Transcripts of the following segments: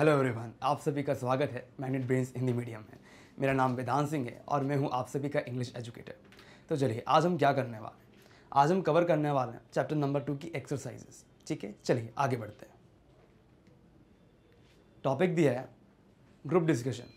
Hello everyone आप सभी का स्वागत है मैनेट ब्रेन्स हिंदी मीडियम में मेरा नाम वेदांत सिंह है और मैं हूं आप सभी का इंग्लिश एजुकेटर तो चलिए आज हम क्या करने वाले हैं आज हम कवर करने वाले हैं चैप्टर नंबर टू की एक्सरसाइजेस ठीक है चलिए आगे बढ़ते हैं टॉपिक दिया है ग्रुप डिस्कशन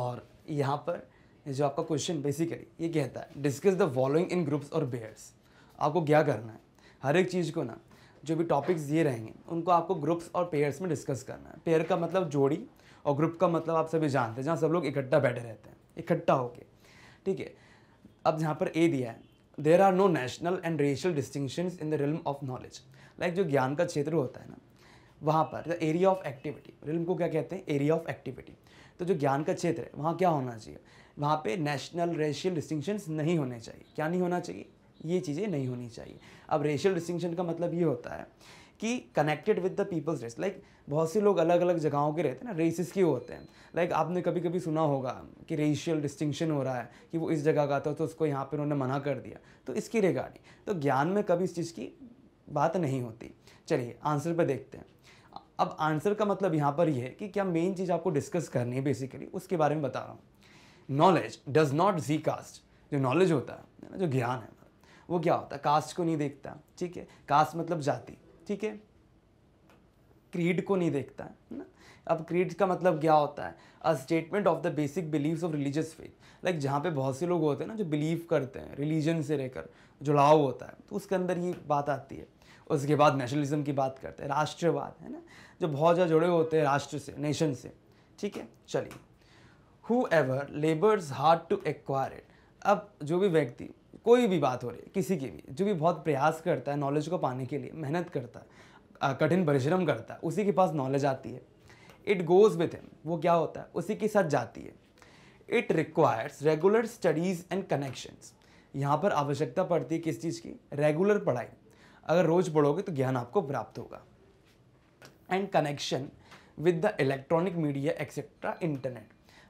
और यहाँ पर जो आपका क्वेश्चन बेसिकली ये कहता है discuss the following in groups और बेयर्स आपको क्या करना है हर एक चीज़ को ना जो भी टॉपिक्स दिए रहेंगे उनको आपको ग्रुप्स और पेयर्स में डिस्कस करना है पेयर का मतलब जोड़ी और ग्रुप का मतलब आप सभी जानते हैं जहाँ सब लोग इकट्ठा बैठे रहते हैं इकट्ठा होके ठीक है अब जहाँ पर ए दिया है there are no national and racial distinction in the realm of knowledge like जो ज्ञान का क्षेत्र होता है ना वहाँ पर the area of activity realm को क्या कहते हैं एरिया ऑफ एक्टिविटी तो जो ज्ञान का क्षेत्र है वहाँ क्या होना चाहिए वहाँ पे नेशनल रेशियल डिस्टिंक्शंस नहीं होने चाहिए क्या नहीं होना चाहिए ये चीज़ें नहीं होनी चाहिए अब रेशियल डिस्टिंक्शन का मतलब ये होता है कि connected with the people's race like बहुत से लोग अलग अलग जगहों के रहते हैं ना रेसिस के होते हैं लाइक like, आपने कभी कभी सुना होगा कि रेशियल डिस्टिंक्शन हो रहा है कि वो इस जगह का था तो उसको यहाँ पर उन्होंने मना कर दिया तो इसकी रिगार्डिंग तो ज्ञान में कभी इस चीज़ की बात नहीं होती चलिए आंसर पर देखते हैं अब आंसर का मतलब यहाँ पर यह है कि क्या मेन चीज़ आपको डिस्कस करनी है बेसिकली उसके बारे में बता रहा हूँ knowledge does not G caste जो नॉलेज होता है ना जो ज्ञान है वो क्या होता है कास्ट को नहीं देखता ठीक है कास्ट मतलब जाति ठीक है क्रीड को नहीं देखता है ना अब क्रीड का मतलब क्या होता है a statement of the basic beliefs of religious faith like जहाँ पे बहुत से लोग होते हैं ना जो बिलीव करते हैं रिलीजन से लेकर जुड़ाव होता है तो उसके अंदर ये बात आती है उसके बाद नेशनलिज्म की बात करते हैं राष्ट्रवाद है ना जो बहुत ज़्यादा जुड़े होते हैं राष्ट्र से नेशन से ठीक है चलिए whoever labours hard to acquire it अब जो भी व्यक्ति कोई भी बात हो रही है किसी की भी जो भी बहुत प्रयास करता है नॉलेज को पाने के लिए मेहनत करता है कठिन परिश्रम करता है उसी के पास नॉलेज आती है इट गोज़ विथ हिम वो क्या होता है उसी के साथ जाती है it requires regular studies and connections यहाँ पर आवश्यकता पड़ती है किस चीज़ की रेगुलर पढ़ाई अगर रोज़ पढ़ोगे तो ज्ञान आपको प्राप्त होगा and connection with the electronic media etcetera internet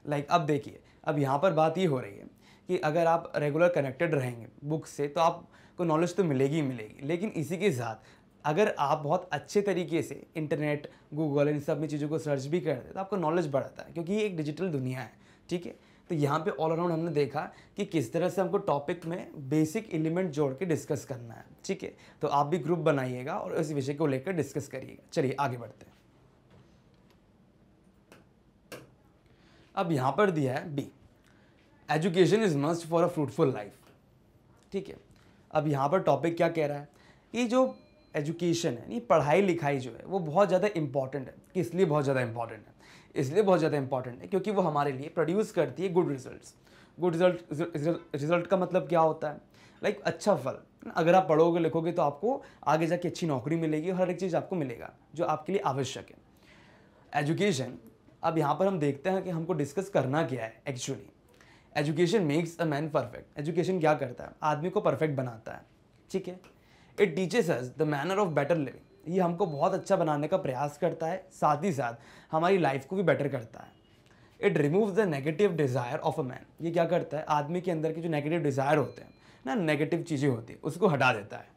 like अब देखिए अब यहाँ पर बात ये हो रही है कि अगर आप रेगुलर कनेक्टेड रहेंगे बुक से तो आपको नॉलेज तो मिलेगी ही मिलेगी लेकिन इसी के साथ अगर आप बहुत अच्छे तरीके से इंटरनेट गूगल इन सब में चीज़ों को सर्च भी करते हैं तो आपका नॉलेज बढ़ता है क्योंकि ये एक डिजिटल दुनिया है ठीक है तो यहाँ पे ऑल अराउंड हमने देखा कि किस तरह से हमको टॉपिक में बेसिक एलिमेंट जोड़ के डिस्कस करना है ठीक है तो आप भी ग्रुप बनाइएगा और इस विषय को लेकर डिस्कस करिएगा चलिए आगे बढ़ते हैं अब यहाँ पर दिया है B education is must for a fruitful life ठीक है अब यहाँ पर टॉपिक क्या कह रहा है ये जो एजुकेशन है नहीं पढ़ाई लिखाई जो है वो बहुत ज़्यादा इंपॉर्टेंट है किस लिए बहुत ज़्यादा इंपॉर्टेंट है इसलिए बहुत ज़्यादा इंपॉर्टेंट है क्योंकि वो हमारे लिए प्रोड्यूस करती है good result good result result का मतलब क्या होता है लाइक like, अच्छा फल अगर आप पढ़ोगे लिखोगे तो आपको आगे जाके अच्छी नौकरी मिलेगी और हर एक चीज़ आपको मिलेगा जो आपके लिए आवश्यक है एजुकेशन अब यहाँ पर हम देखते हैं कि हमको डिस्कस करना क्या है actually education makes a man perfect education क्या करता है आदमी को परफेक्ट बनाता है ठीक है it teaches us the manner of better living ये हमको बहुत अच्छा बनाने का प्रयास करता है साथ ही साथ हमारी लाइफ को भी बेटर करता है it remove the negative desire of a man ये क्या करता है आदमी के अंदर के जो नेगेटिव डिज़ायर होते हैं ना नेगेटिव चीज़ें होती है उसको हटा देता है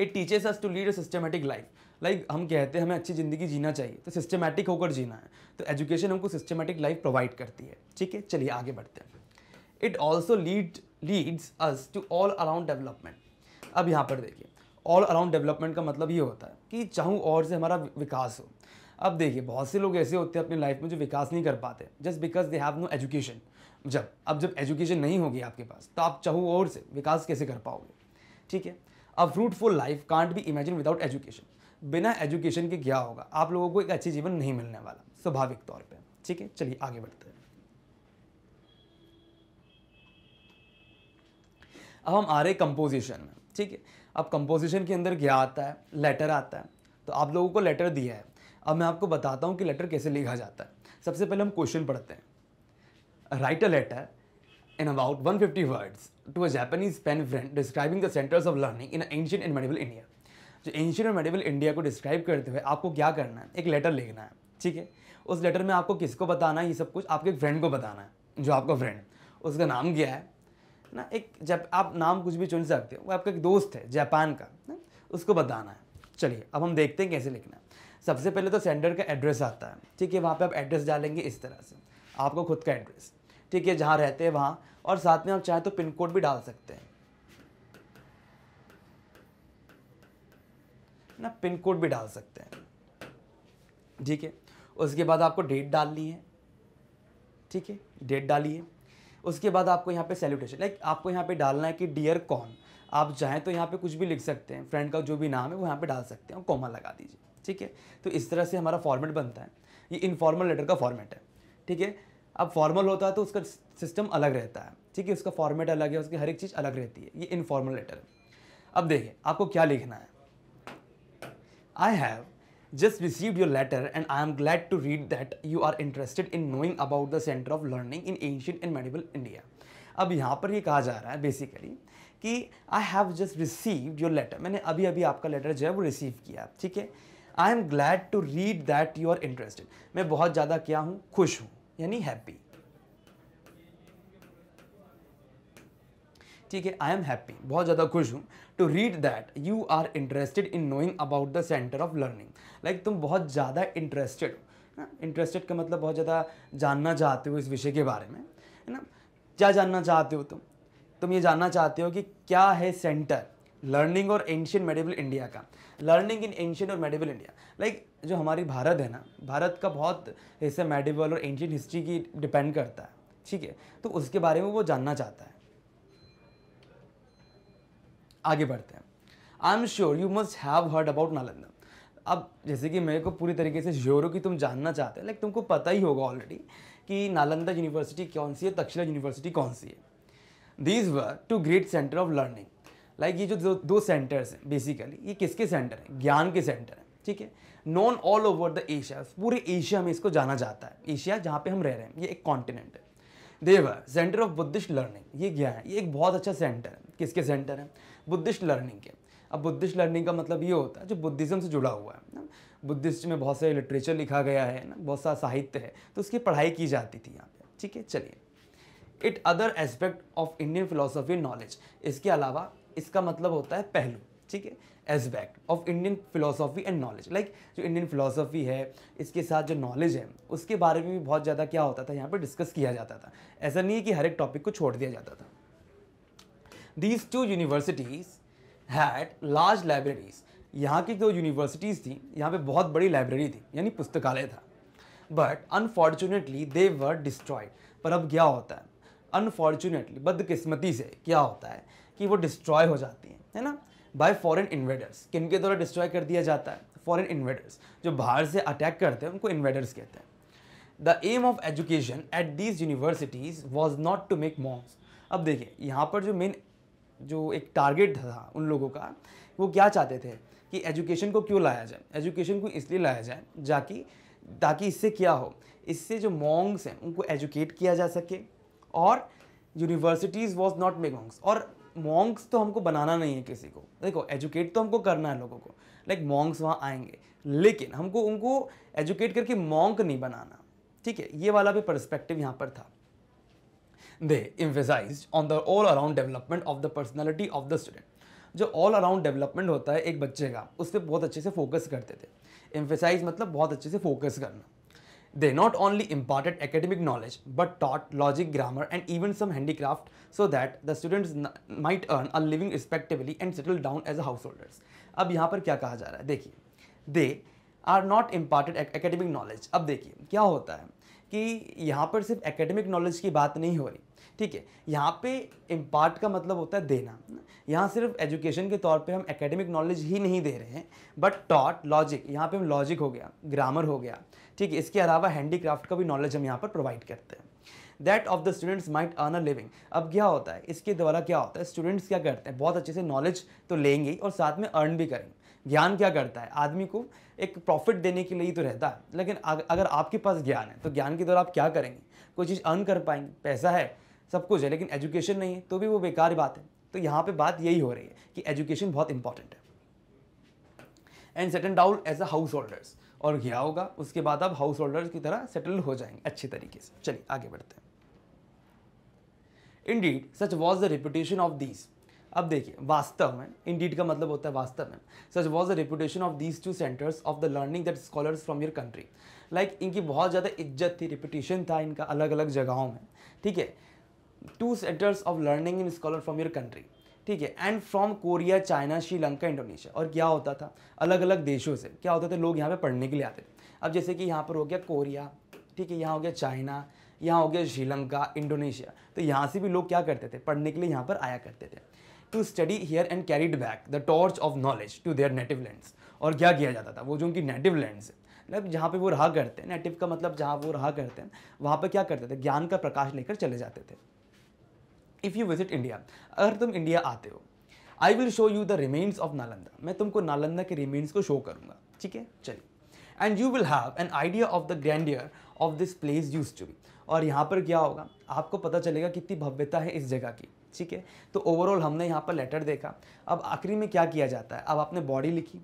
it teaches us to lead a systematic life like like, हम कहते हैं हमें अच्छी ज़िंदगी जीना चाहिए तो सिस्टमेटिक होकर जीना है तो एजुकेशन हमको सिस्टमेटिक लाइफ प्रोवाइड करती है ठीक है चलिए आगे बढ़ते हैं it also lead leads us to all around development अब यहाँ पर देखिए ऑल अराउंड डेवलपमेंट का मतलब ये होता है कि चाहूँ और से हमारा विकास हो अब देखिए बहुत से लोग ऐसे होते हैं अपनी लाइफ में जो विकास नहीं कर पाते just because they have no education जब अब जब एजुकेशन नहीं होगी आपके पास तो आप चाहूँ और से विकास कैसे कर पाओगे ठीक है a fruitful life can't be imagine without education बिना एजुकेशन के क्या होगा आप लोगों को एक अच्छी जीवन नहीं मिलने वाला स्वाभाविक तौर पे ठीक है चलिए आगे बढ़ते हैं अब हम आ रहे कंपोजिशन में ठीक है अब कंपोजिशन के अंदर क्या आता है लेटर आता है तो आप लोगों को लेटर दिया है अब मैं आपको बताता हूँ कि लेटर कैसे लिखा जाता है सबसे पहले हम क्वेश्चन पढ़ते हैं write a letter in about 150 words to a Japanese pen friend describing the centres of learning in ancient and medieval India जो एंशियन और मेडिवल इंडिया को डिस्क्राइब करते हुए आपको क्या करना है एक लेटर लिखना है ठीक है उस लेटर में आपको किसको बताना है ये सब कुछ आपके एक फ्रेंड को बताना है जो आपका फ्रेंड उसका नाम क्या है ना एक जब आप नाम कुछ भी चुन सकते हो वो आपका एक दोस्त है जापान का ना उसको बताना है चलिए अब हम देखते हैं कैसे लिखना है सबसे पहले तो सेंडर का एड्रेस आता है ठीक है वहाँ पे आप एड्रेस डालेंगे इस तरह से आपको खुद का एड्रेस ठीक है जहाँ रहते हैं वहाँ और साथ में आप चाहे तो पिन कोड भी डाल सकते हैं ना पिन कोड भी डाल सकते हैं ठीक है उसके बाद आपको डेट डालनी है ठीक है डेट डालिए उसके बाद आपको यहाँ पे सैल्यूटेशन लाइक आपको यहाँ पे डालना है कि डियर कौन आप चाहें तो यहाँ पे कुछ भी लिख सकते हैं फ्रेंड का जो भी नाम है वो यहाँ पे डाल सकते हैं और कॉमा लगा दीजिए ठीक है तो इस तरह से हमारा फॉर्मेट बनता है ये इनफॉर्मल लेटर का फॉर्मेट है ठीक है अब फॉर्मल होता है तो उसका सिस्टम अलग रहता है ठीक है उसका फॉर्मेट अलग है उसकी हर एक चीज़ अलग रहती है ये इनफॉर्मल लेटर है अब देखिए आपको क्या लिखना है I have just received your letter and I am glad to read that you are interested in knowing about the center of learning in ancient and medieval India. अब यहाँ पर ये कहा जा रहा है बेसिकली कि I have just received your letter मैंने अभी अभी आपका लेटर जो है वो रिसीव किया ठीक है I am glad to read that you are interested मैं बहुत ज़्यादा क्या हूँ खुश हूँ यानी हैप्पी ठीक है आई एम हैप्पी बहुत ज़्यादा खुश हूँ to read that you are interested in knowing about the centre of learning like तुम बहुत ज़्यादा इंटरेस्टेड हो इंटरेस्टेड का मतलब बहुत ज़्यादा जानना चाहते हो इस विषय के बारे में है ना क्या जानना चाहते हो तुम तुम ये जानना चाहते हो कि क्या है सेंटर लर्निंग और एंशियन मेडिवल इंडिया का लर्निंग इन एंशियन और मेडिवल इंडिया लाइक जो हमारी भारत है ना भारत का बहुत हिस्सा मेडिवल और एंशियन हिस्ट्री की डिपेंड करता है ठीक है तो उसके बारे में वो जानना चाहता है आगे बढ़ते हैं I am sure you must have heard about Nalanda अब जैसे कि मेरे को पूरी तरीके से श्योर हो कि तुम जानना चाहते हैं लाइक तुमको पता ही होगा ऑलरेडी कि नालंदा यूनिवर्सिटी कौन सी है तक्षशिला यूनिवर्सिटी कौन सी है these were two great centre of learning like ये जो दो, दो सेंटर्स हैं बेसिकली ये किसके सेंटर हैं ज्ञान के सेंटर हैं ठीक है known all over the Asia पूरे एशिया में इसको जाना जाता है एशिया जहाँ पे हम रह रहे हैं ये एक कॉन्टिनेंट है they were centre of Buddhist learning ये क्या है ये एक बहुत अच्छा सेंटर है किसके सेंटर है बुद्धिस्ट लर्निंग के अब बुद्धिस्ट लर्निंग का मतलब ये होता है जो बुद्धिज़्म से जुड़ा हुआ है ना बुद्धिस्ट में बहुत सारे लिटरेचर लिखा गया है ना बहुत सारा साहित्य है तो उसकी पढ़ाई की जाती थी यहाँ पर ठीक है चलिए it other aspect of Indian philosophy knowledge इसके अलावा इसका मतलब होता है पहलू ठीक है aspect of Indian philosophy and knowledge like जो इंडियन फिलोसॉफी है इसके साथ जो नॉलेज है उसके बारे में भी बहुत ज़्यादा क्या होता था यहाँ पर डिस्कस किया जाता था ऐसा नहीं है कि हर एक टॉपिक को छोड़ दिया जाता था these two universities had large libraries यहाँ की जो यूनिवर्सिटीज़ थी यहाँ पे बहुत बड़ी लाइब्रेरी थी यानी पुस्तकालय था but unfortunately they were destroyed पर अब क्या होता है अनफॉर्चुनेटली बदकिस्मती से क्या होता है कि वो डिस्ट्रॉय हो जाती हैं है ना बाय फॉरेन इन्वेडर्स किन के द्वारा डिस्ट्रॉय कर दिया जाता है फॉरेन इन्वेडर्स जो बाहर से अटैक करते हैं उनको इन्वेडर्स कहते हैं the aim of education at these universities was not to make monks अब देखिए यहाँ पर जो मेन जो एक टारगेट था उन लोगों का वो क्या चाहते थे कि एजुकेशन को क्यों लाया जाए एजुकेशन को इसलिए लाया जाए जाकि ताकि इससे क्या हो इससे जो मॉन्ग्स हैं उनको एजुकेट किया जा सके और universities was not make monks और मॉन्ग्स तो हमको बनाना नहीं है किसी को देखो एजुकेट तो हमको करना है लोगों को लाइक मॉन्ग्स वहाँ आएंगे लेकिन हमको उनको एजुकेट करके मॉन्क नहीं बनाना ठीक है ये वाला भी परस्पेक्टिव यहाँ पर था they emphasized on the all around development of the personality of the student जो ऑल अराउंड डेवलपमेंट होता है एक बच्चे का उस पर बहुत अच्छे से फोकस करते थे एम्फेसाइज मतलब बहुत अच्छे से फोकस करना they not only important academic knowledge but taught logic grammar and even some handicraft so that the students might earn a living respectively and settle down as a house holders अब यहाँ पर क्या कहा जा रहा है देखिए they are not important academic knowledge अब देखिए क्या होता है कि यहाँ पर सिर्फ एकेडमिक नॉलेज की बात नहीं हो रही ठीक है यहाँ पे इम्पार्ट का मतलब होता है देना यहाँ सिर्फ एजुकेशन के तौर पे हम एकेडमिक नॉलेज ही नहीं दे रहे हैं बट टॉट लॉजिक यहाँ पे हम लॉजिक हो गया ग्रामर हो गया ठीक है इसके अलावा हैंडीक्राफ्ट का भी नॉलेज हम यहाँ पर प्रोवाइड करते हैं that of the students might earn a living अब क्या होता है इसके द्वारा क्या होता है स्टूडेंट्स क्या करते हैं बहुत अच्छे से नॉलेज तो लेंगे ही और साथ में अर्न भी करेंगे ज्ञान क्या करता है आदमी को एक प्रॉफिट देने के लिए ही तो रहता है लेकिन अगर आपके पास ज्ञान है तो ज्ञान के द्वारा आप क्या करेंगे कोई चीज़ अर्न कर पाएंगे पैसा है सब कुछ है लेकिन एजुकेशन नहीं है तो भी वो बेकार बात है तो यहाँ पे बात यही हो रही है कि एजुकेशन बहुत इंपॉर्टेंट है and settle down as a house holders और गया होगा उसके बाद आप हाउस होल्डर्स की तरह सेटल हो जाएंगे अच्छे तरीके से चलिए आगे बढ़ते हैं indeed such was the reputation of these अब देखिए वास्तव में इंडीड का मतलब होता है वास्तव में such was the reputation of these two centres of the learning that scholars from your country like इनकी बहुत ज़्यादा इज्जत थी रिपीटेशन था इनका अलग अलग जगहों में ठीक है two centres of learning in scholar from your country ठीक है and from Korea China Sri Lanka Indonesia और क्या होता था अलग अलग देशों से क्या होता था लोग यहाँ पे पढ़ने के लिए आते थे अब जैसे कि यहाँ पर हो गया कोरिया ठीक है यहाँ हो गया चाइना यहाँ हो गया श्रीलंका इंडोनेशिया तो यहाँ से भी लोग क्या करते थे पढ़ने के लिए यहाँ पर आया करते थे to study here and carried back the torch of knowledge to their native lands और क्या किया जाता था वो जो उनकी नेटिव लैंड्स है मतलब जहाँ पे वो रहा करते हैं नेटिव का मतलब जहाँ वो रहा करते हैं वहाँ पर क्या करते थे ज्ञान का प्रकाश लेकर चले जाते थे इफ़ यू विजिट इंडिया अगर तुम इंडिया आते हो I will show you the remains of Nalanda मैं तुमको नालंदा के रिमेन्स को शो करूँगा ठीक है चलिए and you will have an idea of the grandeur of this place use to be और यहाँ पर क्या होगा आपको पता चलेगा कितनी भव्यता है इस जगह की ठीक है तो ओवरऑल हमने यहाँ पर लेटर देखा अब आखिरी में क्या किया जाता है अब आपने बॉडी लिखी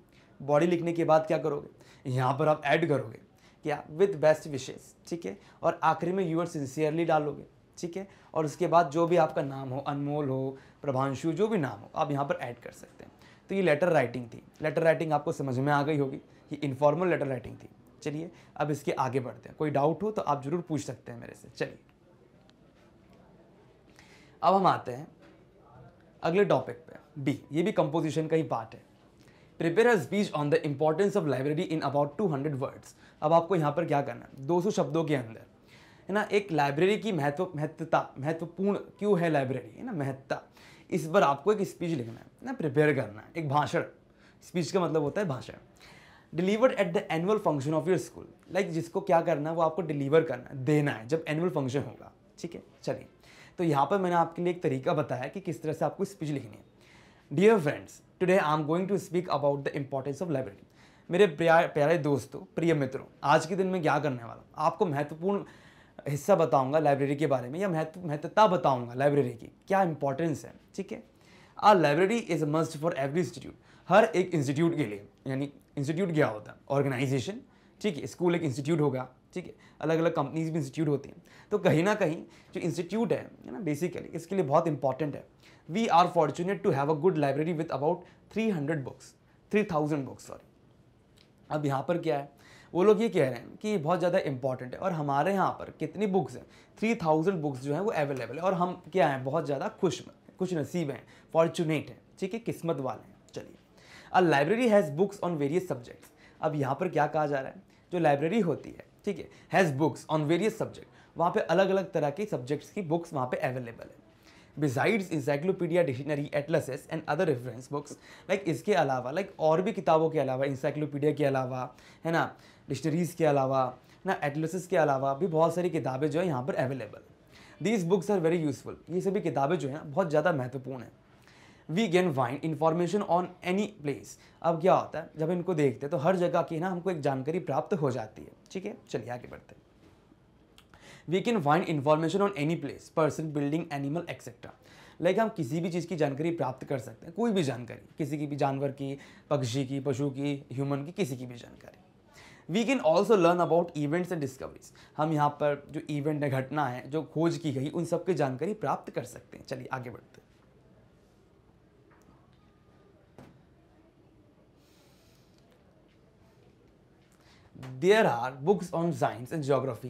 बॉडी लिखने के बाद क्या करोगे यहाँ पर आप ऐड करोगे क्या विद बेस्ट विशेज ठीक है और आखिरी में आर सिंसियरली डालोगे ठीक है और उसके बाद जो भी आपका नाम हो अनमोल हो प्रभांशु जो भी नाम हो आप यहाँ पर ऐड कर सकते हैं तो ये लेटर राइटिंग थी लेटर राइटिंग आपको समझ में आ गई होगी ये इन्फॉर्मल लेटर राइटिंग थी चलिए अब इसके आगे बढ़ते हैं कोई डाउट हो तो आप ज़रूर पूछ सकते हैं मेरे से चलिए अब हम आते हैं अगले टॉपिक पे बी ये भी कंपोजिशन का ही पार्ट है prepare a speech on the importance of library in about 200 words अब आपको यहाँ पर क्या करना है 200 शब्दों के अंदर है ना एक लाइब्रेरी की महत्व महत्वता महत्वपूर्ण क्यों है लाइब्रेरी है ना महत्ता इस पर आपको एक स्पीच लिखना है ना प्रिपेयर करना है एक भाषण स्पीच का मतलब होता है भाषण delivered at the annual function of your school like जिसको क्या करना है वो आपको डिलीवर करना है देना है जब एनुअल फंक्शन होगा ठीक है चलिए तो यहाँ पर मैंने आपके लिए एक तरीका बताया कि किस तरह से आपको स्पीच लिखनी है dear friends today I am going to speak about the importance of library मेरे प्यारे दोस्तों प्रिय मित्रों आज के दिन में क्या करने वाला आपको महत्वपूर्ण हिस्सा बताऊंगा लाइब्रेरी के बारे में या महत्व महत्वता बताऊंगा लाइब्रेरी की क्या इंपॉर्टेंस है ठीक है a library is must for every institute हर एक इंस्टीट्यूट के लिए यानी इंस्टीट्यूट क्या होता है ऑर्गेनाइजेशन ठीक है स्कूल एक इंस्टीट्यूट होगा ठीक है अलग अलग कंपनीज भी इंस्टीट्यूट होती हैं तो कहीं ना कहीं जो इंस्टीट्यूट है ना बेसिकली इसके लिए बहुत इंपॉर्टेंट है we are fortunate to have a good library with about three hundred books three thousand books sorry अब यहाँ पर क्या है वो लोग ये कह रहे हैं कि बहुत ज़्यादा इंपॉर्टेंट है और हमारे यहाँ पर कितनी बुक्स हैं थ्री थाउजेंड बुक्स जो हैं वो अवेलेबल है और हम क्या हैं बहुत ज़्यादा खुश कुछ नसीब हैं फॉर्चुनेट हैं ठीक है किस्मत वाले हैं चलिए a library has books on various subjects अब यहाँ पर क्या कहा जा रहा है जो लाइब्रेरी होती है ठीक है has books on various subject वहाँ पे अलग अलग तरह के सब्जेक्ट्स की बुक्स वहाँ पे अवेलेबल है besides encyclopaedia dictionary atlases and other reference books like इसके अलावा लाइक like और भी किताबों के अलावा इंसाइक्लोपीडिया के अलावा है ना डिक्शनरीज़ के अलावा है ना एटलसेस के अलावा भी बहुत सारी किताबें जो है यहाँ पर available these books are very useful ये सभी किताबें जो हैं बहुत ज़्यादा महत्वपूर्ण हैं we can find information on any place अब क्या होता है जब इनको देखते हैं तो हर जगह की ना हमको एक जानकारी प्राप्त हो जाती है ठीक है चलिए आगे बढ़ते we can find information on any place person building animal etcetera like हम किसी भी चीज़ की जानकारी प्राप्त कर सकते हैं कोई भी जानकारी किसी की भी जानवर की पक्षी की पशु की ह्यूमन की किसी की भी जानकारी we can also learn about events and discoveries हम यहाँ पर जो इवेंट है घटना है जो खोज की गई उन सब की जानकारी प्राप्त कर सकते हैं चलिए आगे बढ़ते हैं there are books on science and geography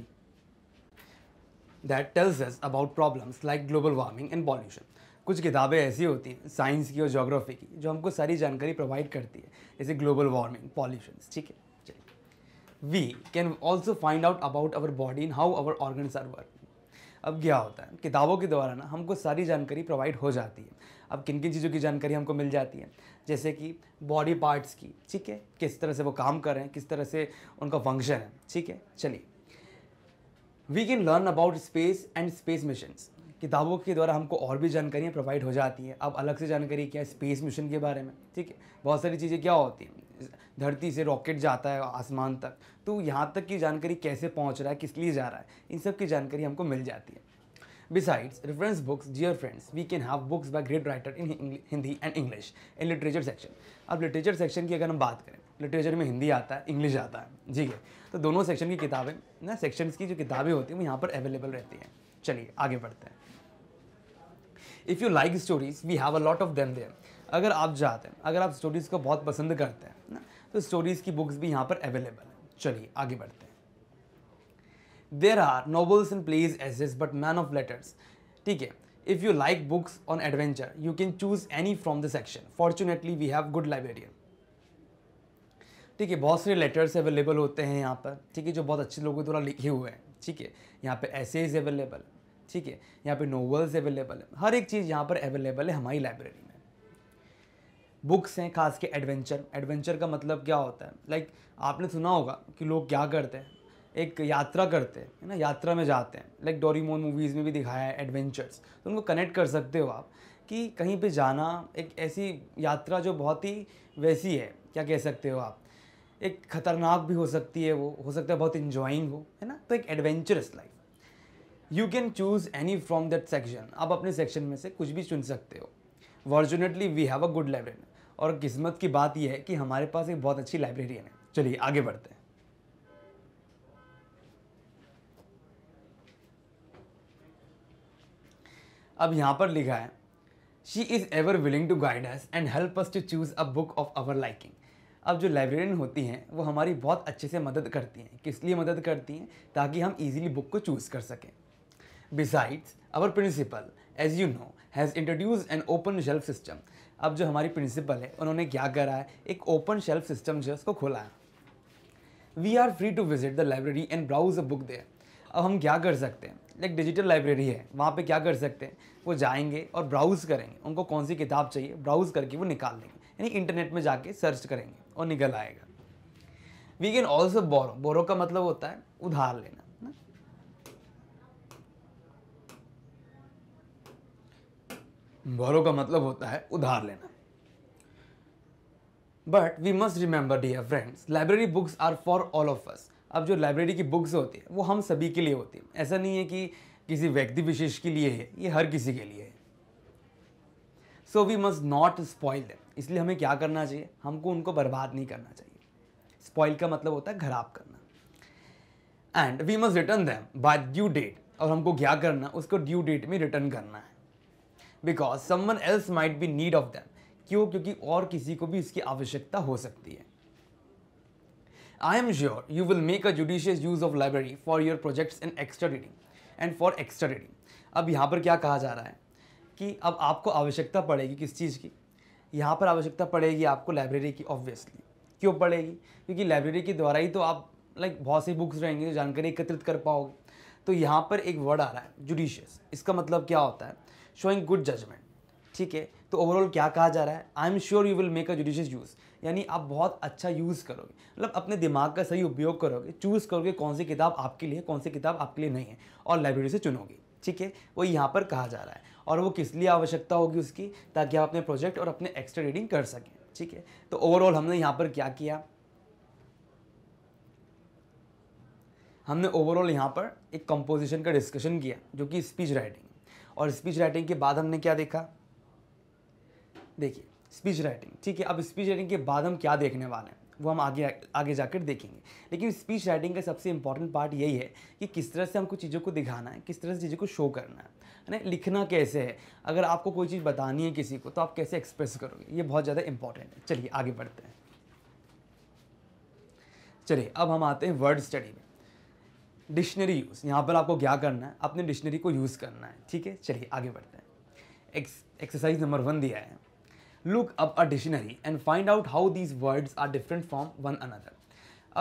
that tells us about problems like global warming and pollution कुछ किताबें ऐसी होती हैं साइंस की और जोग्राफी की जो हमको सारी जानकारी प्रोवाइड करती है जैसे ग्लोबल वार्मिंग पॉल्यूशन ठीक है we can also find out about our body in how our organs are work अब क्या होता है किताबों के द्वारा ना हमको सारी जानकारी प्रोवाइड हो जाती है अब किन किन चीज़ों की जानकारी हमको मिल जाती है जैसे कि बॉडी पार्ट्स की ठीक है किस तरह से वो काम कर रहे हैं किस तरह से उनका फंक्शन है ठीक है चलिए we can learn about space and space mission किताबों के द्वारा हमको और भी जानकारियाँ प्रोवाइड हो जाती हैं अब अलग से जानकारी क्या है स्पेस मिशन के बारे में ठीक है बहुत सारी चीज़ें क्या होती हैं धरती से रॉकेट जाता है आसमान तक तो यहाँ तक की जानकारी कैसे पहुँच रहा है किस लिए जा रहा है इन सब की जानकारी हमको मिल जाती है besides reference books dear friends we can have books by great writer in Hindi and English in literature section अब लिटरेचर सेक्शन की अगर हम बात करें लिटरेचर में हिंदी आता है इंग्लिश आता है ठीक है तो दोनों सेक्शन की किताबें ना सेक्शंस की जो किताबें होती हैं वो यहाँ पर अवेलेबल रहती हैं चलिए आगे बढ़ते हैं if you like stories we have a lot of them there अगर आप चाहते हैं अगर आप स्टोरीज़ को बहुत पसंद करते हैं ना तो स्टोरीज़ की बुक्स भी यहाँ पर अवेलेबल हैं चलिए आगे बढ़ते हैं there are novels and plays ages but man of letters ठीक है if you like books on adventure you can choose any from the section fortunately we have good librarian ठीक है बहुत सारे लेटर्स अवेलेबल होते हैं यहाँ पर ठीक है जो बहुत अच्छे लोगों द्वारा लिखे हुए हैं ठीक है यहाँ पे एसेज अवेलेबल ठीक है यहाँ पे नोवेल्स अवेलेबल है हर एक चीज़ यहाँ पर अवेलेबल है हमारी लाइब्रेरी में बुक्स हैं खास के एडवेंचर एडवेंचर का मतलब क्या होता है लाइक like, आपने सुना होगा कि लोग क्या करते हैं एक यात्रा करते हैं ना यात्रा में जाते हैं लाइक like डोरीमोन मूवीज़ में भी दिखाया है एडवेंचर्स तो उनको कनेक्ट कर सकते हो आप कि कहीं पे जाना एक ऐसी यात्रा जो बहुत ही वैसी है क्या कह सकते हो आप एक खतरनाक भी हो सकती है वो हो सकता है बहुत इंजॉइंग हो है ना तो एक adventurous life you can choose any from that section आप अपने सेक्शन में से कुछ भी चुन सकते हो fortunately we have a good librarian और किस्मत की बात यह है कि हमारे पास एक बहुत अच्छी लाइब्रेरियन है चलिए आगे बढ़ते हैं अब यहाँ पर लिखा है she is ever willing to guide us and help us to choose a book of our liking अब जो लाइब्रेरियन होती हैं वो हमारी बहुत अच्छे से मदद करती हैं किस लिए मदद करती हैं ताकि हम इजीली बुक को चूज़ कर सकें besides our principal as you know has introduce an open shelf system अब जो हमारी प्रिंसिपल है उन्होंने क्या करा है एक ओपन शेल्फ सिस्टम जो है उसको खोला है we are free to visit the library and browse a book there अब हम क्या कर सकते हैं लाइक डिजिटल लाइब्रेरी है वहाँ पे क्या कर सकते हैं वो जाएंगे और ब्राउज़ करेंगे उनको कौन सी किताब चाहिए ब्राउज़ करके वो निकाल लेंगे यानी इंटरनेट में जाके सर्च करेंगे और निकल आएगा we can also borrow borrow का मतलब होता है उधार लेना बोरो का मतलब होता है उधार लेना but we must remember dear friends library books are for all of us अब जो लाइब्रेरी की बुक्स होती है वो हम सभी के लिए होती है ऐसा नहीं है कि किसी व्यक्ति विशेष के लिए है ये हर किसी के लिए है so we must not spoil them इसलिए हमें क्या करना चाहिए हमको उनको बर्बाद नहीं करना चाहिए स्पॉइल का मतलब होता है खराब करना and we must return them by due date और हमको क्या करना उसको ड्यू डेट में रिटर्न करना है because someone else might be need of them क्यों क्योंकि और किसी को भी इसकी आवश्यकता हो सकती है I am sure you will make a judicious use of library for your projects in extra reading and for extra reading. अब यहाँ पर क्या कहा जा रहा है कि अब आपको आवश्यकता पड़ेगी किस चीज़ की यहाँ पर आवश्यकता पड़ेगी आपको लाइब्रेरी की ऑब्वियसली क्यों पड़ेगी क्योंकि लाइब्रेरी के द्वारा ही तो आप लाइक बहुत सी बुक्स रहेंगे जो जानकारी एकत्रित कर पाओगे तो यहाँ पर एक वर्ड आ रहा है जुडिशियस इसका मतलब क्या होता है शोइंग गुड जजमेंट ठीक है तो ओवरऑल क्या कहा जा रहा है I am sure you will make a judicious use यानी आप बहुत अच्छा यूज़ करोगे मतलब अपने दिमाग का सही उपयोग करोगे चूज़ करोगे कौन सी किताब आपके लिए कौन सी किताब आपके लिए नहीं है और लाइब्रेरी से चुनोगे ठीक है वो यहाँ पर कहा जा रहा है और वो किस लिए आवश्यकता होगी उसकी ताकि आप अपने प्रोजेक्ट और अपने एक्स्ट्रा रीडिंग कर सकें ठीक है तो ओवरऑल हमने यहाँ पर क्या किया हमने ओवरऑल यहाँ पर एक कंपोजिशन का डिस्कशन किया जो कि स्पीच राइटिंग और स्पीच राइटिंग के बाद हमने क्या देखा देखिए स्पीच राइटिंग ठीक है अब स्पीच राइटिंग के बाद हम क्या देखने वाले हैं वो हम आगे आगे जाकर देखेंगे लेकिन स्पीच राइटिंग का सबसे इंपॉर्टेंट पार्ट यही है कि किस तरह से हमको चीज़ों को दिखाना है किस तरह से चीज़ों को शो करना है है ना लिखना कैसे है अगर आपको कोई चीज़ बतानी है किसी को तो आप कैसे एक्सप्रेस करोगे ये बहुत ज़्यादा इंपॉर्टेंट है चलिए आगे बढ़ते हैं चलिए अब हम आते हैं वर्ड स्टडी में डिक्शनरी यूज़ यहाँ पर आपको क्या करना है अपने डिक्शनरी को यूज़ करना है ठीक है चलिए आगे बढ़ते हैं एक्सरसाइज नंबर वन दिया है look up a dictionary and find out how these words are different from one another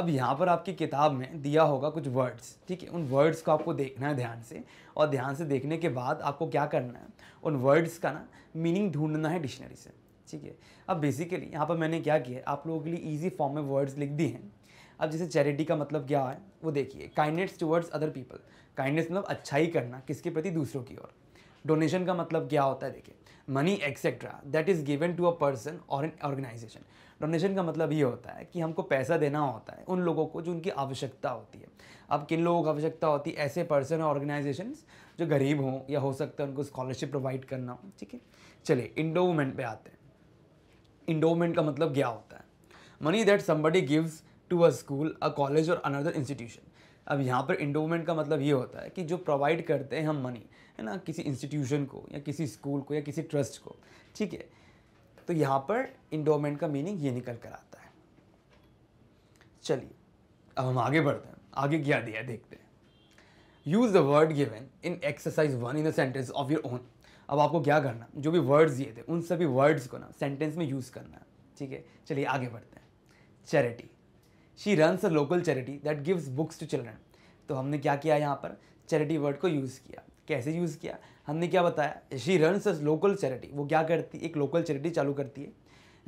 अब यहाँ पर आपकी किताब में दिया होगा कुछ वर्ड्स ठीक है उन वर्ड्स को आपको देखना है ध्यान से और ध्यान से देखने के बाद आपको क्या करना है उन वर्ड्स का ना मीनिंग ढूंढना है डिक्शनरी से ठीक है अब बेसिकली यहाँ पर मैंने क्या किया आप लोगों के लिए ईजी फॉर्म में वर्ड्स लिख दिए हैं अब जैसे चैरिटी का मतलब क्या है वो देखिए kindness towards other people kindness मतलब अच्छाई करना किसके प्रति दूसरों की ओर डोनेशन का मतलब क्या होता है देखिए money etcetera that is given to a person or an organization donation का मतलब ये होता है कि हमको पैसा देना होता है उन लोगों को जो उनकी आवश्यकता होती है अब किन लोगों की आवश्यकता होती है ऐसे पर्सन और ऑर्गेनाइजेशन जो गरीब हों या हो सकता है उनको स्कॉलरशिप प्रोवाइड करना हो ठीक है चलिए इंडोवमेंट पे आते हैं इंडोवमेंट का मतलब क्या होता है money that somebody gives to a school a college or another institution अब यहाँ पर इंडोमेंट का मतलब ये होता है कि जो प्रोवाइड करते हैं हम मनी है ना किसी इंस्टीट्यूशन को या किसी स्कूल को या किसी ट्रस्ट को ठीक है तो यहाँ पर इंडोमेंट का मीनिंग ये निकल कर आता है चलिए अब हम आगे बढ़ते हैं आगे क्या दिया देखते हैं use the word given in exercise one in the sentence of your own अब आपको क्या करना जो भी वर्ड्स दिए थे उन सभी वर्ड्स को ना सेंटेंस में यूज़ करना है ठीक है चलिए आगे बढ़ते हैं charity she run a local charity that gives books to children तो हमने क्या किया यहाँ पर चैरिटी वर्ड को यूज़ किया कैसे यूज़ किया हमने क्या बताया she run a local charity वो क्या करती है एक लोकल चैरिटी चालू करती है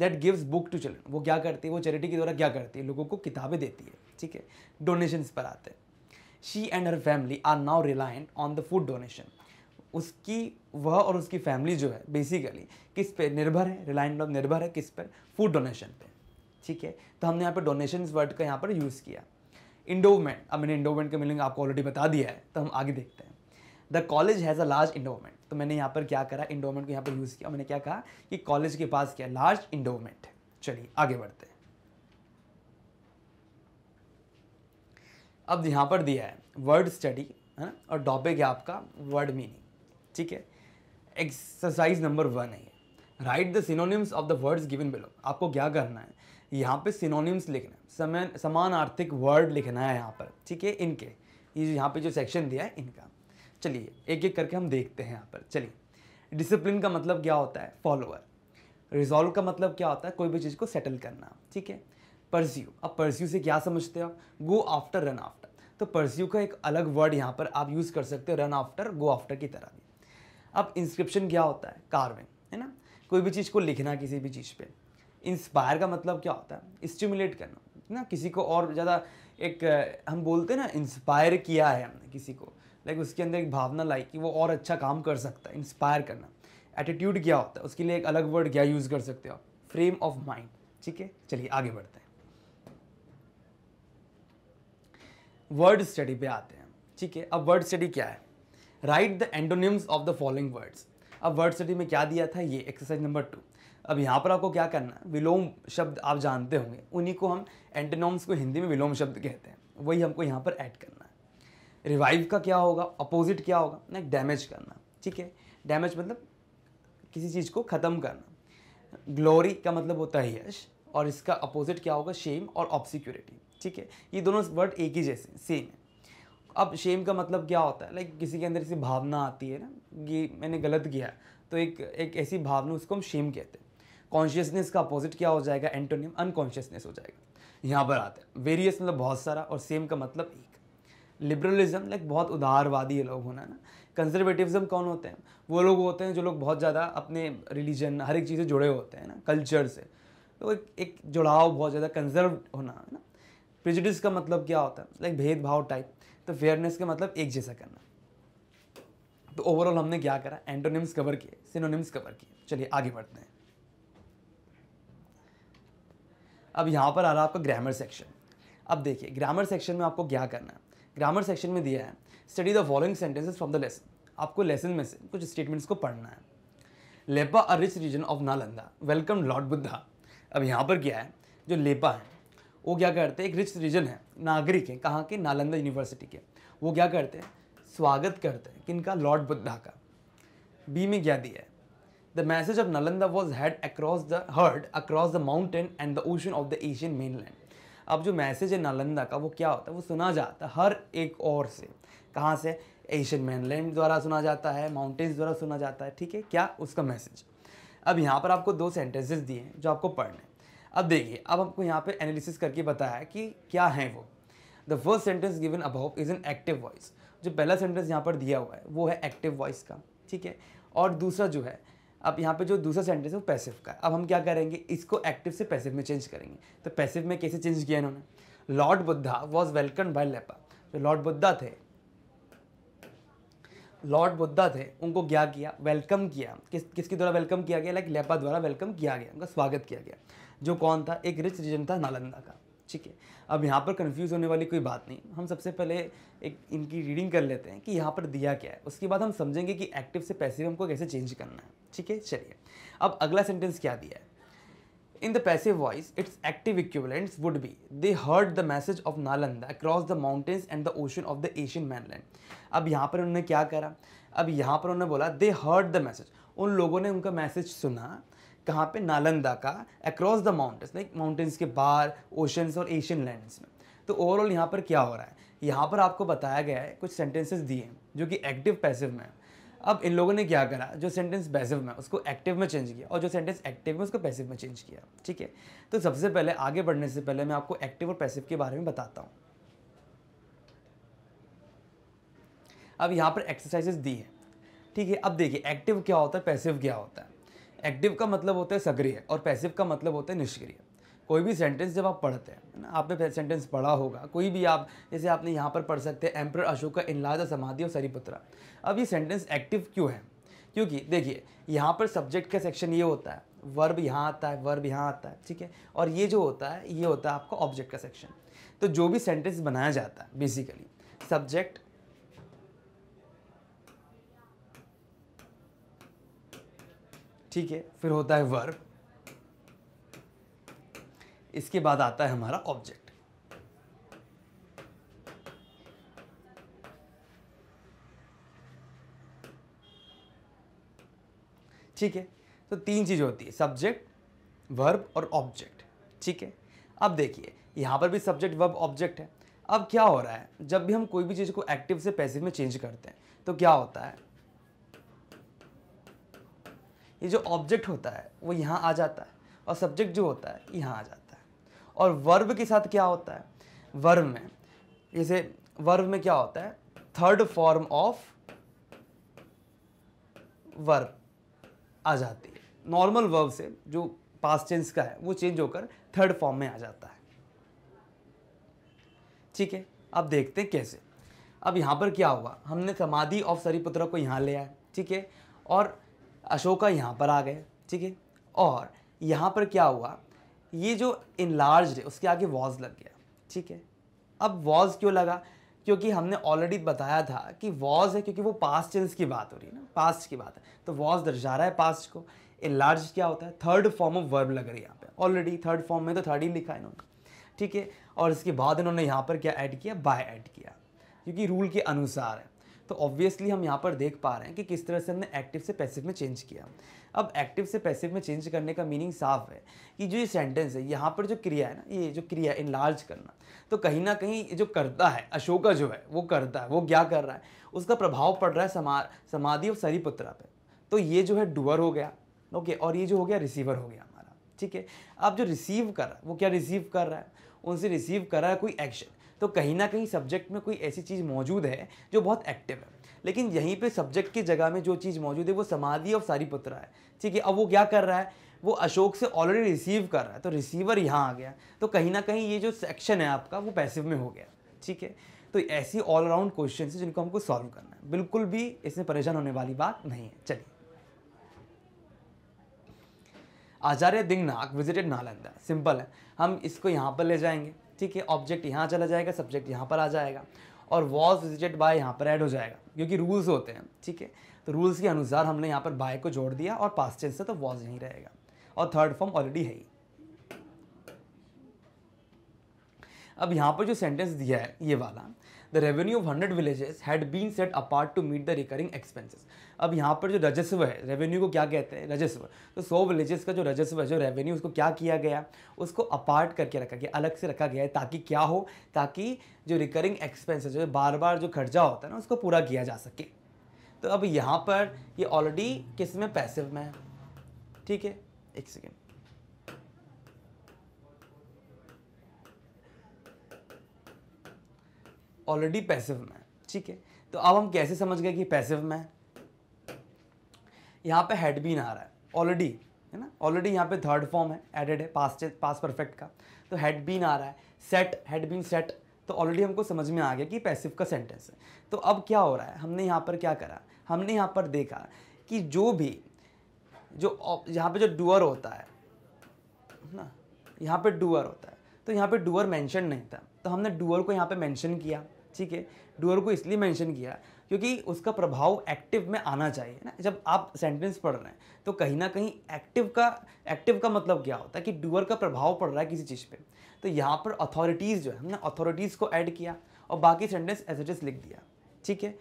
that gives book to children वो क्या करती है वो चैरिटी के द्वारा क्या करती है लोगों को किताबें देती है ठीक है डोनेशंस पर आते हैं she and her family are now reliant on the food donation उसकी वह और उसकी फैमिली जो है बेसिकली किस पे निर्भर है रिलायंट ऑफ निर्भर है किस पर फूड डोनेशन पे ठीक है तो हमने यहाँ पर डोनेशन वर्ड का यहाँ पर यूज़ किया इंडोवमेंट अब मैंने इंडोवमेंट का मीनिंग आपको ऑलरेडी बता दिया है तो हम आगे देखते हैं the college has a large endowment तो मैंने यहाँ पर क्या करा इंडोवमेंट को यहाँ पर यूज़ किया मैंने क्या कहा कि कॉलेज के पास क्या लार्ज इंडोवमेंट है चलिए आगे बढ़ते हैं अब यहाँ पर दिया है वर्ड स्टडी है ना और टॉपिक है आपका वर्ड मीनिंग ठीक है एक्सरसाइज नंबर वन है right the synonyms of the words given below आपको क्या करना है यहाँ पे सिनोनिम्स लिखना है समान आर्थिक वर्ड लिखना है यहाँ पर ठीक है इनके ये यह यहाँ पे जो सेक्शन दिया है इनका चलिए एक एक करके हम देखते हैं यहाँ पर चलिए डिसिप्लिन का मतलब क्या होता है फॉलोअर रिजॉल्व का मतलब क्या होता है कोई भी चीज़ को सेटल करना ठीक है परस्यू अब परस्यू से क्या समझते हो गो आफ्टर रन आफ्टर तो परस्यू का एक अलग वर्ड यहाँ पर आप यूज़ कर सकते हो रन आफ्टर गो आफ्टर की तरह भी अब इंस्क्रिप्शन क्या होता है कार्विंग है ना कोई भी चीज़ को लिखना किसी भी चीज़ पर इंस्पायर का मतलब क्या होता है स्टिमुलेट करना ना किसी को और ज़्यादा एक हम बोलते हैं ना इंस्पायर किया है हमने किसी को लाइक उसके अंदर एक भावना लाई कि वो और अच्छा काम कर सकता है इंस्पायर करना एटीट्यूड क्या होता है उसके लिए एक अलग वर्ड क्या यूज़ कर सकते हो आप फ्रेम ऑफ माइंड ठीक है चलिए आगे बढ़ते हैं वर्ड स्टडी पे आते हैं ठीक है अब वर्ड स्टडी क्या है right the antonyms of the following words अब वर्ड स्टडी में क्या दिया था ये एक्सरसाइज नंबर टू अब यहाँ पर आपको क्या करना है विलोम शब्द आप जानते होंगे उन्हीं को हम एंटेनोम्स को हिंदी में विलोम शब्द कहते हैं वही हमको यहाँ पर ऐड करना है रिवाइव का क्या होगा अपोजिट क्या होगा ना डैमेज करना ठीक है डैमेज मतलब किसी चीज़ को ख़त्म करना ग्लोरी का मतलब होता है यश और इसका अपोजिट क्या होगा शेम और ऑब्सिक्योरिटी ठीक है ये दोनों वर्ड एक ही जैसे सेम है अब शेम का मतलब क्या होता है लाइक किसी के अंदर ऐसी भावना आती है ना कि मैंने गलत किया तो एक एक ऐसी भावना उसको हम शेम कहते हैं कॉन्शियसनेस का अपोजिट क्या हो जाएगा एंटोनियम अनकॉन्शियसनेस हो जाएगा यहाँ पर आते हैं वेरियस मतलब बहुत सारा और सेम का मतलब एक लिबरलिज्म लाइक बहुत उदारवादी ये लोग होना ना कंजर्वेटिवज़म कौन होते हैं वो लोग होते हैं जो लोग बहुत ज़्यादा अपने रिलीजन हर एक चीज़ से जुड़े होते हैं ना कल्चर से तो एक एक जुड़ाव बहुत ज़्यादा कंजर्व होना है ना प्रिजिडिस का मतलब क्या होता है लाइक भेदभाव टाइप तो फेयरनेस का मतलब एक जैसा करना तो ओवरऑल हमने क्या करा एंटोनिम्स कवर किए सिनोनिम्स कवर किए चलिए आगे बढ़ते हैं अब यहाँ पर आ रहा है आपका ग्रामर सेक्शन अब देखिए ग्रामर सेक्शन में आपको क्या करना है ग्रामर सेक्शन में दिया है study the following sentences from the lesson आपको लेसन में से कुछ स्टेटमेंट्स को पढ़ना है Lepa a rich region of Nalanda welcome Lord Buddha अब यहाँ पर क्या है जो लेपा है वो क्या करते हैं एक रिच रीजन है नागरिक है कहाँ के नालंदा यूनिवर्सिटी के वो क्या करते हैं स्वागत करते हैं किनका लॉर्ड बुद्धा का बी में क्या दिया है the message of Nalanda was heard across the heard across the mountain and the ocean of the Asian mainland. अब जो मैसेज है नालंदा का वो क्या होता है वो सुना जाता है हर एक और से कहाँ से एशियन लैंड द्वारा सुना जाता है माउंटेन्स द्वारा सुना जाता है ठीक है क्या उसका मैसेज अब यहाँ पर आपको दो सेंटेंसेस दिए हैं जो आपको पढ़ने अब देखिए अब आपको यहाँ पे एनालिसिस करके बताया कि क्या है वो the first sentence given above is an active voice जो पहला सेंटेंस यहाँ पर दिया हुआ है वो है एक्टिव वॉइस का ठीक है और दूसरा जो है अब यहाँ पे जो दूसरा सेंटेंस है वो पैसिव का अब हम क्या करेंगे इसको एक्टिव से पैसिव में चेंज करेंगे तो पैसिव में कैसे चेंज किया इन्होंने Lord Buddha was welcome by Lepa जो लॉर्ड बुद्धा थे लॉर्ड बुद्धा थे उनको क्या किया वेलकम किया किस किसके द्वारा वेलकम किया गया लाइक लेपा द्वारा वेलकम किया गया उनका स्वागत किया गया जो कौन था एक रिच रीजन था नालंदा का ठीक है अब यहाँ पर कन्फ्यूज़ होने वाली कोई बात नहीं हम सबसे पहले एक इनकी रीडिंग कर लेते हैं कि यहाँ पर दिया क्या है उसके बाद हम समझेंगे कि एक्टिव से पैसिव हमको कैसे चेंज करना है ठीक है चलिए अब अगला सेंटेंस क्या दिया है in the passive voice its active equivalents would be they heard the message of Nalanda across the mountains and the ocean of the Asian mainland अब यहाँ पर उन्होंने क्या करा अब यहाँ पर उन्होंने बोला दे हर्ड द मैसेज उन लोगों ने उनका मैसेज सुना कहाँ पे नालंदा का across the mountains like mountains के बाहर ओशंस और एशियन लैंड्स में तो ओवरऑल यहाँ पर क्या हो रहा है यहाँ पर आपको बताया गया है कुछ सेंटेंसेस दिए हैं जो कि एक्टिव पैसिव में अब इन लोगों ने क्या करा जो सेंटेंस पैसिव में उसको एक्टिव में चेंज किया और जो सेंटेंस एक्टिव में उसको पैसिव में चेंज किया ठीक है तो सबसे पहले आगे बढ़ने से पहले मैं आपको एक्टिव और पैसिव के बारे में बताता हूँ अब यहाँ पर एक्सरसाइजेस दी है ठीक है अब देखिए एक्टिव क्या होता है पैसिव क्या होता है एक्टिव का मतलब होता है सक्रिय और पैसिव का मतलब होता है निष्क्रिय कोई भी सेंटेंस जब आप पढ़ते हैं ना आपने सेंटेंस पढ़ा होगा कोई भी आप जैसे आपने यहाँ पर पढ़ सकते हैं एम्प्रर अशोक का इनलाजा समाधि और सरीपुत्रा अब ये सेंटेंस एक्टिव क्यों है क्योंकि देखिए यहाँ पर सब्जेक्ट का सेक्शन ये होता है वर्ब यहाँ आता है वर्ब यहाँ आता है ठीक है और ये जो होता है ये होता है आपका ऑब्जेक्ट का सेक्शन तो जो भी सेंटेंस बनाया जाता है बेसिकली सब्जेक्ट ठीक है फिर होता है वर्ब इसके बाद आता है हमारा ऑब्जेक्ट ठीक है तो तीन चीज़ होती है सब्जेक्ट वर्ब और ऑब्जेक्ट ठीक है अब देखिए यहां पर भी सब्जेक्ट वर्ब ऑब्जेक्ट है अब क्या हो रहा है जब भी हम कोई भी चीज़ को एक्टिव से पैसिव में चेंज करते हैं तो क्या होता है ये जो ऑब्जेक्ट होता है वो यहां आ जाता है और सब्जेक्ट जो होता है यहां आ जाता है और वर्ब के साथ क्या होता है वर्ब में जैसे वर्ब में क्या होता है थर्ड फॉर्म ऑफ वर्ब आ जाती है नॉर्मल वर्ब से जो पास चेंज का है वो चेंज होकर थर्ड फॉर्म में आ जाता है ठीक है अब देखते हैं कैसे अब यहाँ पर क्या हुआ हमने समाधि ऑफ सरिपुत्र को यहाँ ले आया ठीक है और अशोका यहाँ पर आ गए ठीक है और यहाँ पर क्या हुआ ये जो इनलार्ज है उसके आगे वॉज लग गया ठीक है अब वॉज क्यों लगा क्योंकि हमने ऑलरेडी बताया था कि वॉज है क्योंकि वो पास्ट चेंस की बात हो रही है ना पास्ट की बात है तो वॉज दर्शा रहा है पास्ट को इनलार्ज क्या होता है थर्ड फॉर्म ऑफ वर्ब लग रही है यहाँ पे ऑलरेडी थर्ड फॉर्म में तो थर्ड ही लिखा है इन्होंने ठीक है और इसके बाद इन्होंने यहाँ पर क्या ऐड किया बाय ऐड किया क्योंकि रूल के अनुसार है तो ऑब्वियसली हम यहाँ पर देख पा रहे हैं कि किस तरह से हमने एक्टिव से पैसिव में चेंज किया अब एक्टिव से पैसिव में चेंज करने का मीनिंग साफ है कि जो ये सेंटेंस है यहाँ पर जो क्रिया है ना ये जो क्रिया इन लार्ज करना तो कहीं ना कहीं जो करता है अशोका जो है वो करता है वो क्या कर रहा है उसका प्रभाव पड़ रहा है समा समाधि और सरीपुत्रा पर तो ये जो है डुअर हो गया ओके और ये जो हो गया रिसीवर हो गया हमारा ठीक है अब जो रिसीव कर रहा है वो क्या रिसीव कर रहा है उनसे रिसीव कर रहा है कोई एक्शन तो कहीं ना कहीं सब्जेक्ट में कोई ऐसी चीज़ मौजूद है जो बहुत एक्टिव है लेकिन यहीं पे सब्जेक्ट की जगह में जो चीज़ मौजूद है वो समाधि और सारी पुत्रा है ठीक है अब वो क्या कर रहा है वो अशोक से ऑलरेडी रिसीव कर रहा है तो रिसीवर यहाँ आ गया तो कहीं ना कहीं ये जो सेक्शन है आपका वो पैसिव में हो गया ठीक है तो ऐसी ऑलराउंड क्वेश्चन है जिनको हमको सॉल्व करना है बिल्कुल भी इसमें परेशान होने वाली बात नहीं है चलिए आचार्य दिंगनाक विजिटेड नालंदा सिंपल है हम इसको यहाँ पर ले जाएंगे ठीक है ऑब्जेक्ट यहाँ चला जाएगा सब्जेक्ट यहाँ पर आ जाएगा और वॉज विजिटेड बाय यहाँ पर ऐड हो जाएगा क्योंकि रूल्स होते हैं ठीक है तो रूल्स के अनुसार हमने यहाँ पर बाय को जोड़ दिया और पास्ट टेंस से तो वॉज यहीं रहेगा और थर्ड फॉर्म ऑलरेडी है ही अब यहाँ पर जो सेंटेंस दिया है ये वाला the revenue of hundred villages had been set apart to meet the recurring expenses अब यहाँ पर जो रजस्व है रेवेन्यू को क्या कहते हैं रजस्व तो सौ विलेजेस का जो रजस्व है जो रेवेन्यू उसको क्या किया गया उसको अपार्ट करके रखा गया अलग से रखा गया है ताकि क्या हो ताकि जो रिकरिंग एक्सपेंसेस जो बार बार जो खर्चा होता है ना उसको पूरा किया जा सके तो अब यहाँ पर ये ऑलरेडी किस में पैसिव में है ठीक है एक सेकेंड ऑलरेडी पैसिव में ठीक है तो अब हम कैसे समझ गए कि पैसिव में है यहाँ पे हेड बीन आ रहा है ऑलरेडी है ना ऑलरेडी यहाँ पे थर्ड फॉर्म है एडेड है पास पास परफेक्ट का तो हेड बीन आ रहा है सेट हेड बीन सेट तो ऑलरेडी हमको समझ में आ गया कि पैसिव का सेंटेंस है तो अब क्या हो रहा है हमने यहाँ पर क्या करा हमने यहाँ पर देखा कि जो भी जो यहाँ पे जो डुअर होता है ना यहाँ पे डुअर होता है तो यहाँ पे डूअर मेंशन नहीं था तो हमने डुअर को यहाँ पे मेंशन किया ठीक है डुअर को इसलिए मेंशन किया क्योंकि उसका प्रभाव एक्टिव में आना चाहिए ना जब आप सेंटेंस पढ़ रहे हैं तो कहीं ना कहीं एक्टिव का एक्टिव का मतलब क्या होता है कि डूअर का प्रभाव पड़ रहा है किसी चीज़ पे तो यहाँ पर अथॉरिटीज़ जो है हमने अथॉरिटीज़ को ऐड किया और बाकी सेंटेंस एज इट इज़ लिख दिया ठीक है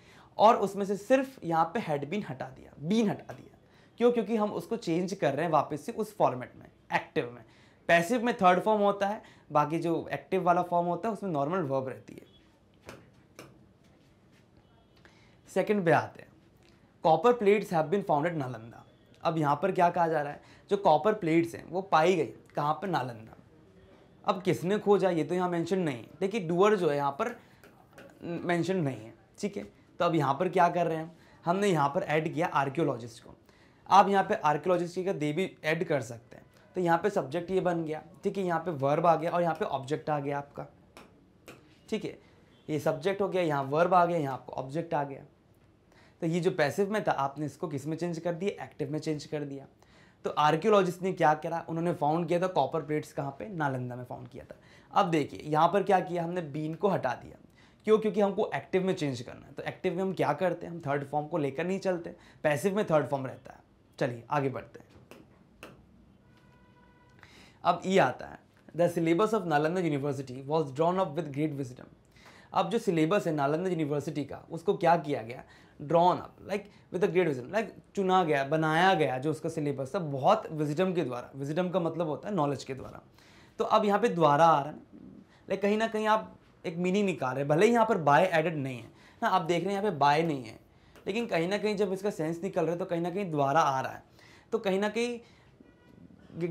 और उसमें से सिर्फ यहाँ पर हेडबिन हटा दिया बीन हटा दिया क्यों क्योंकि हम उसको चेंज कर रहे हैं वापस से उस फॉर्मेट में एक्टिव में पैसिव में थर्ड फॉर्म होता है बाकी जो एक्टिव वाला फॉर्म होता है उसमें नॉर्मल वर्ब रहती है सेकंड पे आते हैं copper plates have been founded Nalanda अब यहाँ पर क्या कहा जा रहा है जो कॉपर प्लेट्स हैं वो पाई गई कहाँ पर नालंदा अब किसने खोजा ये तो यहाँ मेंशन नहीं है देखिए डूअर जो है यहाँ पर मेंशन नहीं है ठीक है तो अब यहाँ पर क्या कर रहे हैं हमने यहाँ पर ऐड किया आर्कियोलॉजिस्ट को आप यहाँ पे आर्कियोलॉजिस्ट का दे भी ऐड कर सकते हैं तो यहाँ पे सब्जेक्ट ये बन गया ठीक है यहाँ पे वर्ब आ गया और यहाँ पे ऑब्जेक्ट आ गया आपका ठीक है ये सब्जेक्ट हो गया यहाँ वर्ब आ गया यहाँ आपको ऑब्जेक्ट आ गया तो ये जो पैसिव में था आपने इसको किस में चेंज कर दिया एक्टिव में चेंज कर दिया तो आर्क्योलॉजिस्ट ने क्या करा उन्होंने फाउंड किया था कॉपर प्लेट्स कहाँ पे नालंदा में फाउंड किया था अब देखिए यहाँ पर क्या किया हमने बीन को हटा दिया क्यों क्योंकि हमको एक्टिव में चेंज करना है तो एक्टिव में हम क्या करते हैं हम थर्ड फॉर्म को लेकर नहीं चलते पैसिव में थर्ड फॉर्म रहता है चलिए आगे बढ़ते हैं अब ये आता है the syllabus of Nalanda university was drawn up with great wisdom अब जो सिलेबस है नालंदा यूनिवर्सिटी का उसको क्या किया गया drawn up like with a great vision like चुना गया बनाया गया जो उसका सिलेबस था बहुत विजडम के द्वारा विजडम का मतलब होता है नॉलेज के द्वारा तो अब यहाँ पे द्वारा आ रहा है लाइक कहीं ना कहीं आप एक मीनिंग निकाल रहे हैं भले ही यहाँ पर बाय एडेड नहीं है ना आप देख रहे हैं यहाँ पे बाय नहीं है लेकिन कहीं ना कहीं जब इसका सेंस निकल रहा है तो कहीं ना कहीं द्वारा आ रहा है तो कहीं ना कहीं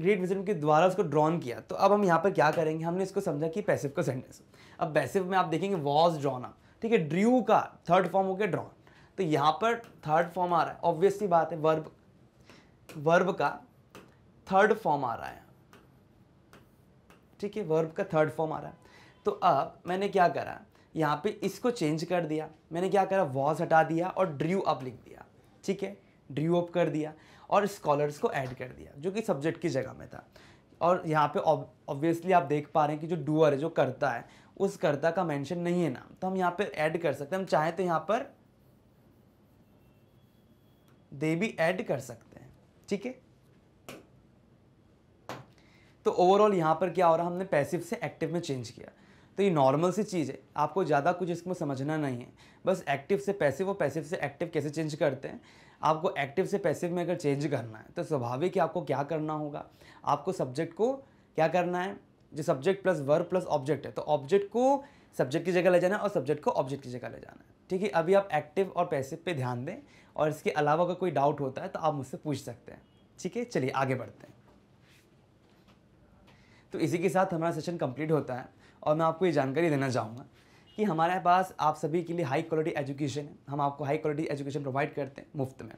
ग्रेट विजन के द्वारा उसको ड्रॉन किया तो अब हम यहाँ पर क्या करेंगे हमने इसको समझा कि पैसिव का सेंटेंस अब बैसिव में आप देखेंगे वॉज ड्रॉन अप ठीक है ड्रू का थर्ड फॉर्म हो गया ड्रॉन तो यहाँ पर थर्ड फॉर्म आ रहा है ऑब्वियसली बात है वर्ब वर्ब का थर्ड फॉर्म आ रहा है ठीक है वर्ब का थर्ड फॉर्म आ रहा है तो अब मैंने क्या करा यहाँ पे इसको चेंज कर दिया मैंने क्या करा वॉज हटा दिया और ड्र्यू अप लिख दिया ठीक है ड्रू अप कर दिया और स्कॉलर्स को ऐड कर दिया जो कि सब्जेक्ट की जगह में था और यहाँ पे ऑब्वियसली आप देख पा रहे हैं कि जो डूअर है जो करता है उस कर्ता का मेंशन नहीं है नाम तो हम यहाँ पर ऐड कर सकते हैं हम चाहे तो यहाँ पर दे भी ऐड कर सकते हैं ठीक है तो ओवरऑल यहाँ पर क्या हो रहा हमने पैसिव से एक्टिव में चेंज किया तो ये नॉर्मल सी चीज़ है आपको ज़्यादा कुछ इसमें समझना नहीं है बस एक्टिव से पैसिव और पैसिव से एक्टिव कैसे चेंज करते हैं आपको एक्टिव से पैसिव में अगर चेंज करना है तो स्वाभाविक है आपको क्या करना होगा आपको सब्जेक्ट को क्या करना है जो subject plus verb plus object है तो ऑब्जेक्ट को सब्जेक्ट की जगह ले जाना है और सब्जेक्ट को ऑब्जेक्ट की जगह ले जाना है ठीक है अभी आप एक्टिव और पैसिव पे ध्यान दें और इसके अलावा अगर कोई डाउट होता है तो आप मुझसे पूछ सकते हैं ठीक है चलिए आगे बढ़ते हैं तो इसी के साथ हमारा सेशन कंप्लीट होता है और मैं आपको ये जानकारी देना चाहूँगा कि हमारे पास आप सभी के लिए हाई क्वालिटी एजुकेशन है हम आपको हाई क्वालिटी एजुकेशन प्रोवाइड करते हैं मुफ्त में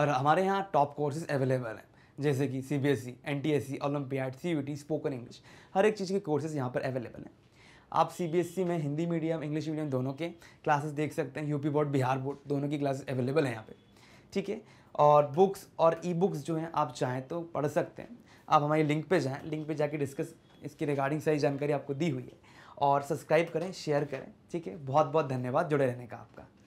और हमारे यहाँ टॉप कोर्सेज अवेलेबल हैं जैसे कि C B S E N T S C olympiad C U T spoken English हर एक चीज़ के कोर्सेज यहाँ पर अवेलेबल हैं आप सी बी एस ई में हिंदी मीडियम इंग्लिश मीडियम दोनों के क्लासेस देख सकते हैं यूपी बोर्ड बिहार बोर्ड दोनों की क्लासेस अवेलेबल हैं यहाँ पे ठीक है और बुक्स और ई बुक्स जो हैं आप चाहें तो पढ़ सकते हैं आप हमारे लिंक पे जाएं लिंक पे जाके डिस्कस इसकी रिगार्डिंग सारी जानकारी आपको दी हुई है और सब्सक्राइब करें शेयर करें ठीक है बहुत बहुत धन्यवाद जुड़े रहने का आपका